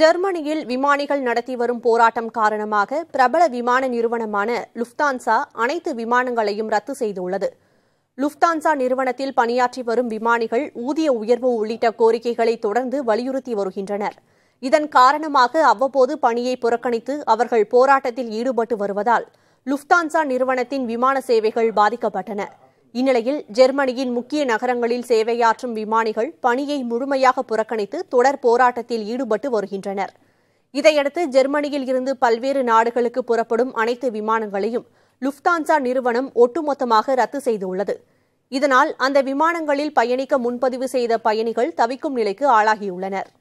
ஜெர்மனியில் விமானிகள் நடத்தி வரும் போராட்டம் காரணமாக பிரபல விமான நிறுவனமான லுஃப்தான்சா அனைத்து விமானங்களையும் ரத்து செய்துள்ளது லுஃப்தான்சா நிறுவனத்தில் பணியாற்றி வரும் விமானிகள் ஊதிய உயர்வு உள்ளிட்ட கோரிக்கைகளை தொடர்ந்து வலியுறுத்தி வருகின்றனர் இதன் காரணமாக அவ்வப்போது பணியை புறக்கணித்து அவர்கள் போராட்டத்தில் ஈடுபட்டு வருவதால் லுஃப்தான்சா நிறுவனத்தின் விமான சேவைகள் பாதிக்கப்பட்டன இந்நிலையில் ஜெர்மனியின் முக்கிய நகரங்களில் சேவையாற்றும் விமானிகள் பணியை முழுமையாக புறக்கணித்து தொடர் போராட்டத்தில் ஈடுபட்டு வருகின்றனர் இதையடுத்து ஜெர்மனியில் இருந்து பல்வேறு நாடுகளுக்கு புறப்படும் அனைத்து விமானங்களையும் லுப்தான்சா நிறுவனம் ஒட்டுமொத்தமாக ரத்து செய்துள்ளது இதனால் அந்த விமானங்களில் பயணிக்க முன்பதிவு செய்த பயணிகள் தவிக்கும் நிலைக்கு ஆளாகியுள்ளனர்